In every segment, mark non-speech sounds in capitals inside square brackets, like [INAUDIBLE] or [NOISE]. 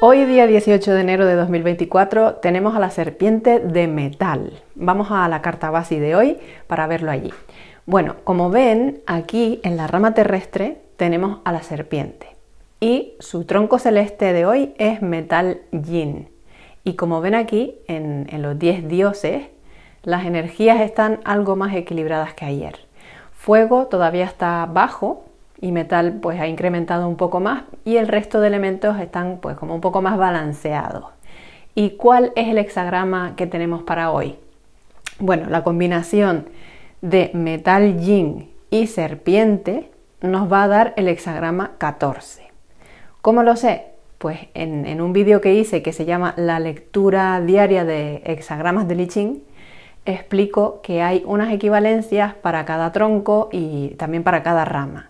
Hoy día 18 de enero de 2024 tenemos a la serpiente de metal. Vamos a la carta base de hoy para verlo allí. Bueno, como ven, aquí en la rama terrestre tenemos a la serpiente y su tronco celeste de hoy es metal yin. Y como ven aquí en, en los 10 dioses, las energías están algo más equilibradas que ayer. Fuego todavía está bajo, y metal pues ha incrementado un poco más y el resto de elementos están pues como un poco más balanceados. ¿Y cuál es el hexagrama que tenemos para hoy? Bueno, la combinación de metal yin y serpiente nos va a dar el hexagrama 14. ¿Cómo lo sé? Pues en, un vídeo que hice que se llama La lectura diaria de hexagramas de Liching, explico que hay unas equivalencias para cada tronco y también para cada rama.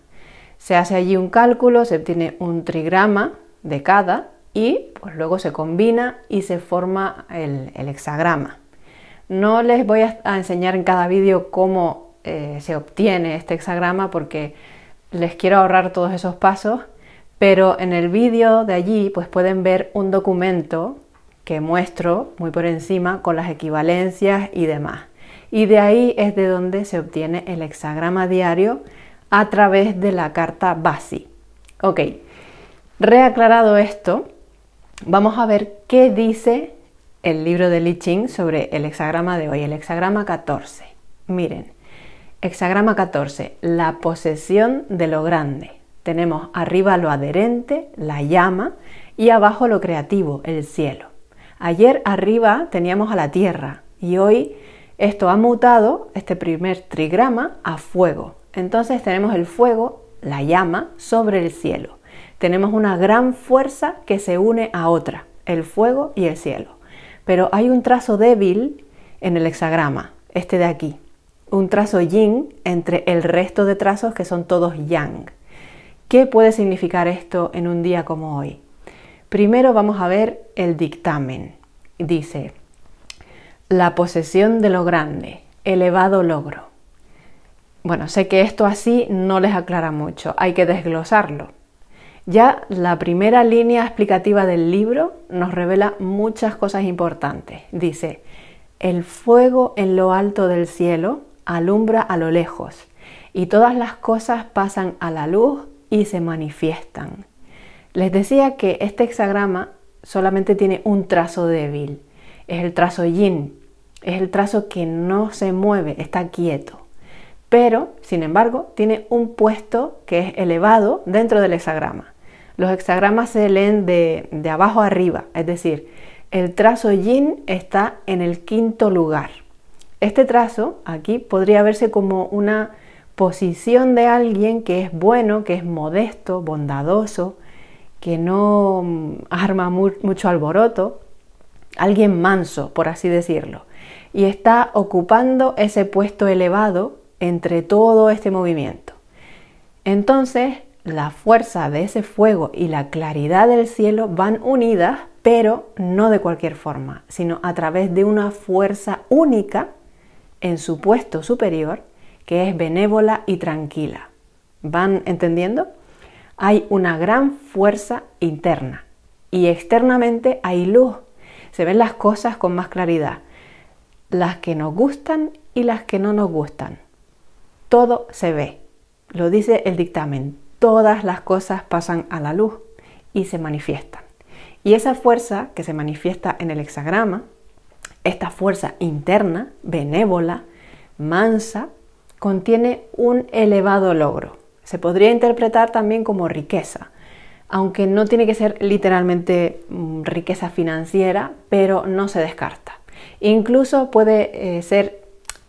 Se hace allí un cálculo, se obtiene un trigrama de cada y pues, luego se combina y se forma el, hexagrama. No les voy a, enseñar en cada vídeo cómo eh, se obtiene este hexagrama porque les quiero ahorrar todos esos pasos, pero en el vídeo de allí pues pueden ver un documento que muestro muy por encima con las equivalencias y demás. Y de ahí es de donde se obtiene el hexagrama diario a través de la carta BASI. Ok, reaclarado esto, vamos a ver qué dice el libro de Li Ching sobre el hexagrama de hoy, el hexagrama 14. Miren, hexagrama 14, la posesión de lo grande. Tenemos arriba lo adherente, la llama, y abajo lo creativo, el cielo. Ayer arriba teníamos a la tierra y hoy esto ha mutado, este primer trigrama, a fuego. Entonces tenemos el fuego, la llama, sobre el cielo. Tenemos una gran fuerza que se une a otra, el fuego y el cielo. Pero hay un trazo débil en el hexagrama, este de aquí. Un trazo yin entre el resto de trazos que son todos yang. ¿Qué puede significar esto en un día como hoy? Primero vamos a ver el dictamen. Dice, la posesión de lo grande, elevado logro. Bueno, sé que esto así no les aclara mucho, hay que desglosarlo. Ya la primera línea explicativa del libro nos revela muchas cosas importantes. Dice, el fuego en lo alto del cielo alumbra a lo lejos y todas las cosas pasan a la luz y se manifiestan. Les decía que este hexagrama solamente tiene un trazo débil, es el trazo yin, es el trazo que no se mueve, está quieto pero, sin embargo, tiene un puesto que es elevado dentro del hexagrama. Los hexagramas se leen de, abajo arriba, es decir, el trazo yin está en el quinto lugar. Este trazo aquí podría verse como una posición de alguien que es bueno, que es modesto, bondadoso, que no mm, arma mucho alboroto, alguien manso, por así decirlo, y está ocupando ese puesto elevado entre todo este movimiento. Entonces, la fuerza de ese fuego y la claridad del cielo van unidas, pero no de cualquier forma, sino a través de una fuerza única en su puesto superior, que es benévola y tranquila. ¿Van entendiendo? Hay una gran fuerza interna y externamente hay luz. Se ven las cosas con más claridad, las que nos gustan y las que no nos gustan todo se ve. Lo dice el dictamen, todas las cosas pasan a la luz y se manifiestan. Y esa fuerza que se manifiesta en el hexagrama, esta fuerza interna, benévola, mansa, contiene un elevado logro. Se podría interpretar también como riqueza, aunque no tiene que ser literalmente mm, riqueza financiera, pero no se descarta. Incluso puede eh, ser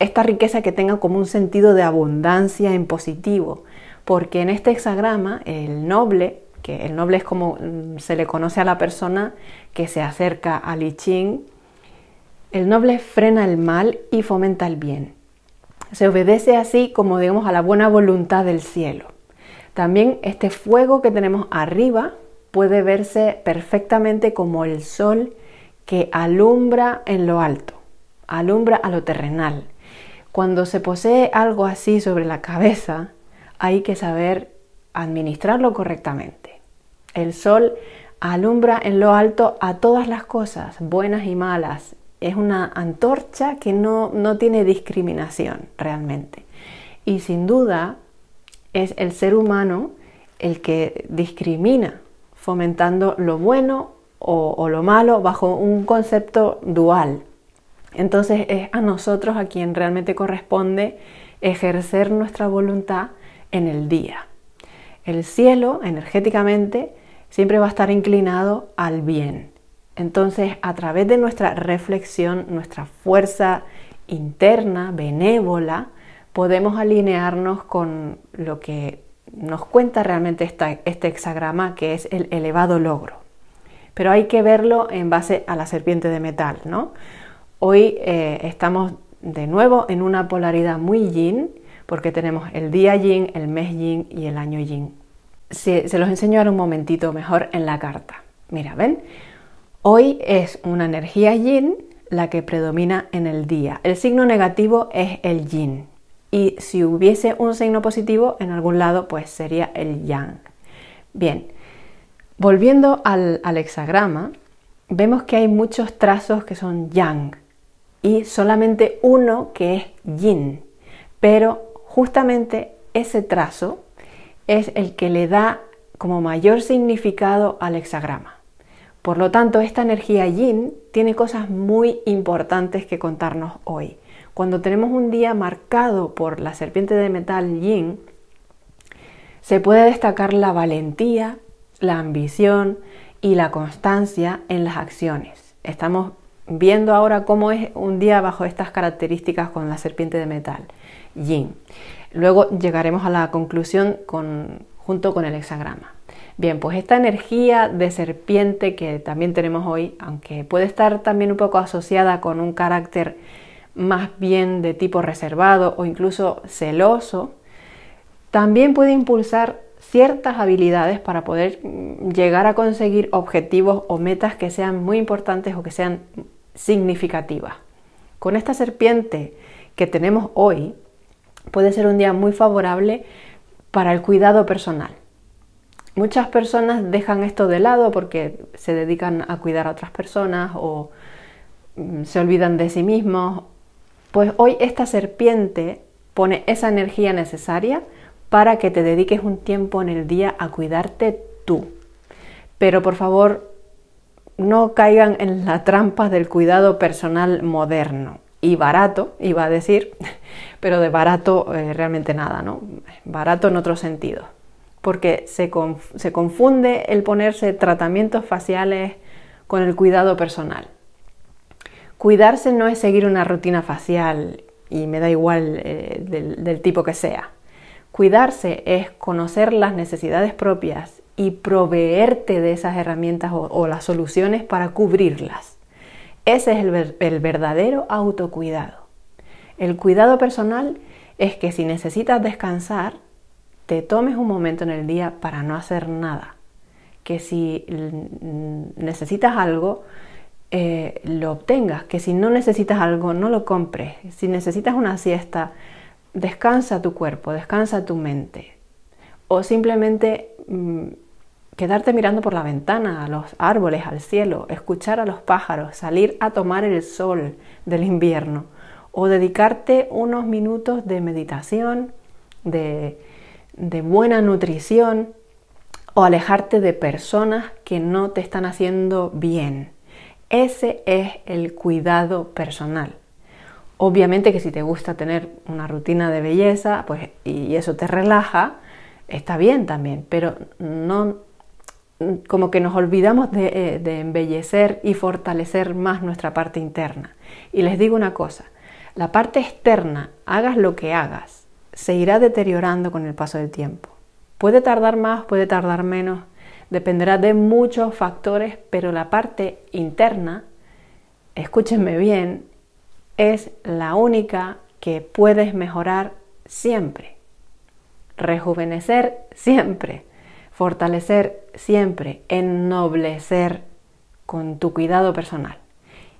esta riqueza que tenga como un sentido de abundancia en positivo, porque en este hexagrama el noble, que el noble es como mm, se le conoce a la persona que se acerca al I Ching, el noble frena el mal y fomenta el bien. Se obedece así como digamos a la buena voluntad del cielo. También este fuego que tenemos arriba puede verse perfectamente como el sol que alumbra en lo alto, alumbra a lo terrenal, cuando se posee algo así sobre la cabeza, hay que saber administrarlo correctamente. El sol alumbra en lo alto a todas las cosas, buenas y malas. Es una antorcha que no, tiene discriminación realmente. Y sin duda es el ser humano el que discrimina, fomentando lo bueno o lo malo bajo un concepto dual, entonces es a nosotros a quien realmente corresponde ejercer nuestra voluntad en el día. El cielo, energéticamente, siempre va a estar inclinado al bien. Entonces, a través de nuestra reflexión, nuestra fuerza interna, benévola, podemos alinearnos con lo que nos cuenta realmente este hexagrama, que es el elevado logro. Pero hay que verlo en base a la serpiente de metal, ¿no? Hoy eh, estamos de nuevo en una polaridad muy yin, porque tenemos el día yin, el mes yin y el año yin. Se, los enseño ahora un momentito mejor en la carta. Mira, ven, hoy es una energía yin la que predomina en el día. El signo negativo es el yin. Y si hubiese un signo positivo en algún lado, pues sería el yang. Bien, volviendo al, al hexagrama, vemos que hay muchos trazos que son yang, y solamente uno que es yin. Pero justamente ese trazo es el que le da como mayor significado al hexagrama. Por lo tanto, esta energía yin tiene cosas muy importantes que contarnos hoy. Cuando tenemos un día marcado por la serpiente de metal yin, se puede destacar la valentía, la ambición y la constancia en las acciones. Estamos viendo ahora cómo es un día bajo estas características con la serpiente de metal, yin. Luego llegaremos a la conclusión con, junto con el hexagrama. Bien, pues esta energía de serpiente que también tenemos hoy, aunque puede estar también un poco asociada con un carácter más bien de tipo reservado o incluso celoso, también puede impulsar ciertas habilidades para poder mm, llegar a conseguir objetivos o metas que sean muy importantes o que sean significativa. Con esta serpiente que tenemos hoy, puede ser un día muy favorable para el cuidado personal. Muchas personas dejan esto de lado porque se dedican a cuidar a otras personas o mm, se olvidan de sí mismos. Pues hoy esta serpiente pone esa energía necesaria para que te dediques un tiempo en el día a cuidarte tú. Pero por favor, no caigan en la trampa del cuidado personal moderno y barato, iba a decir, [LAUGHS] pero de barato eh, realmente nada, ¿no? Barato en otro sentido, porque se, confunde el ponerse tratamientos faciales con el cuidado personal. Cuidarse no es seguir una rutina facial y me da igual eh, del tipo que sea. Cuidarse es conocer las necesidades propias y proveerte de esas herramientas o, las soluciones para cubrirlas. Ese es el, verdadero autocuidado. El cuidado personal es que si necesitas descansar, te tomes un momento en el día para no hacer nada. Que si necesitas algo, eh, lo obtengas. Que si no necesitas algo, no lo compres. Si necesitas una siesta, descansa tu cuerpo, descansa tu mente. O simplemente mm, quedarte mirando por la ventana, a los árboles, al cielo, escuchar a los pájaros, salir a tomar el sol del invierno o dedicarte unos minutos de meditación, de, buena nutrición o alejarte de personas que no te están haciendo bien. Ese es el cuidado personal. Obviamente que si te gusta tener una rutina de belleza pues, y eso te relaja, está bien también, pero no como que nos olvidamos eh, de, embellecer y fortalecer más nuestra parte interna. Y les digo una cosa, la parte externa, hagas lo que hagas, se irá deteriorando con el paso del tiempo. Puede tardar más, puede tardar menos, dependerá de muchos factores, pero la parte interna, escúchenme bien, es la única que puedes mejorar siempre, rejuvenecer siempre fortalecer siempre, ennoblecer con tu cuidado personal.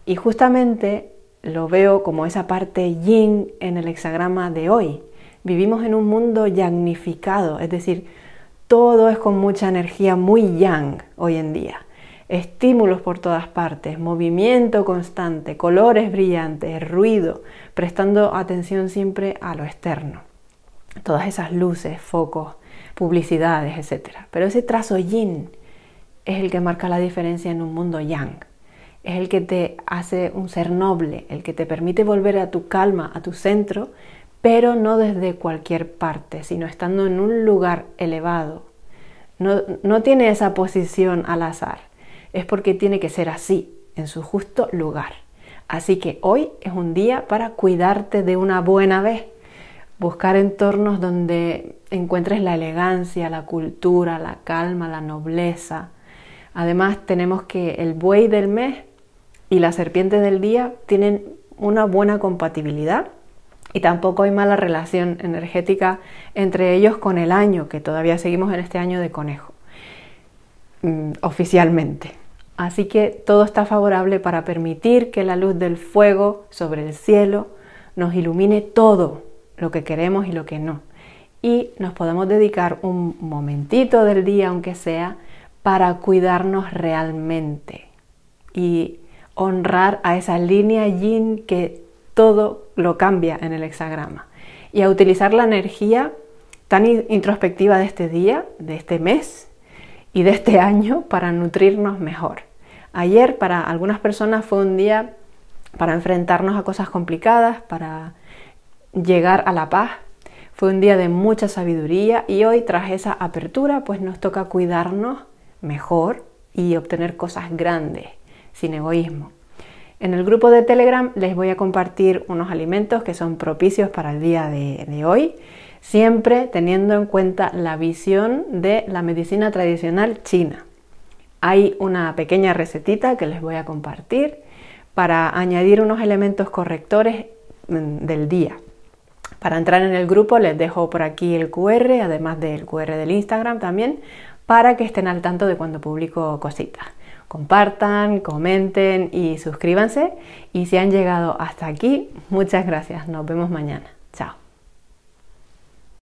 Y justamente lo veo como esa parte yin en el hexagrama de hoy. Vivimos en un mundo yagnificado, es decir, todo es con mucha energía muy yang hoy en día. Estímulos por todas partes, movimiento constante, colores brillantes, ruido, prestando atención siempre a lo externo. Todas esas luces, focos, publicidades, etcétera. Pero ese trazo yin es el que marca la diferencia en un mundo yang. Es el que te hace un ser noble, el que te permite volver a tu calma, a tu centro, pero no desde cualquier parte, sino estando en un lugar elevado. No, no tiene esa posición al azar, es porque tiene que ser así, en su justo lugar. Así que hoy es un día para cuidarte de una buena vez buscar entornos donde encuentres la elegancia, la cultura, la calma, la nobleza. Además tenemos que el buey del mes y la serpiente del día tienen una buena compatibilidad y tampoco hay mala relación energética entre ellos con el año, que todavía seguimos en este año de conejo, mm, oficialmente. Así que todo está favorable para permitir que la luz del fuego sobre el cielo nos ilumine todo, lo que queremos y lo que no. Y nos podemos dedicar un momentito del día, aunque sea, para cuidarnos realmente y honrar a esa línea yin que todo lo cambia en el hexagrama. Y a utilizar la energía tan introspectiva de este día, de este mes y de este año para nutrirnos mejor. Ayer para algunas personas fue un día para enfrentarnos a cosas complicadas, para llegar a la paz. Fue un día de mucha sabiduría y hoy tras esa apertura pues nos toca cuidarnos mejor y obtener cosas grandes, sin egoísmo. En el grupo de Telegram les voy a compartir unos alimentos que son propicios para el día de, de hoy, siempre teniendo en cuenta la visión de la medicina tradicional china. Hay una pequeña recetita que les voy a compartir para añadir unos elementos correctores mm, del día. Para entrar en el grupo les dejo por aquí el QR, además del QR del Instagram también, para que estén al tanto de cuando publico cositas. Compartan, comenten y suscríbanse. Y si han llegado hasta aquí, muchas gracias. Nos vemos mañana.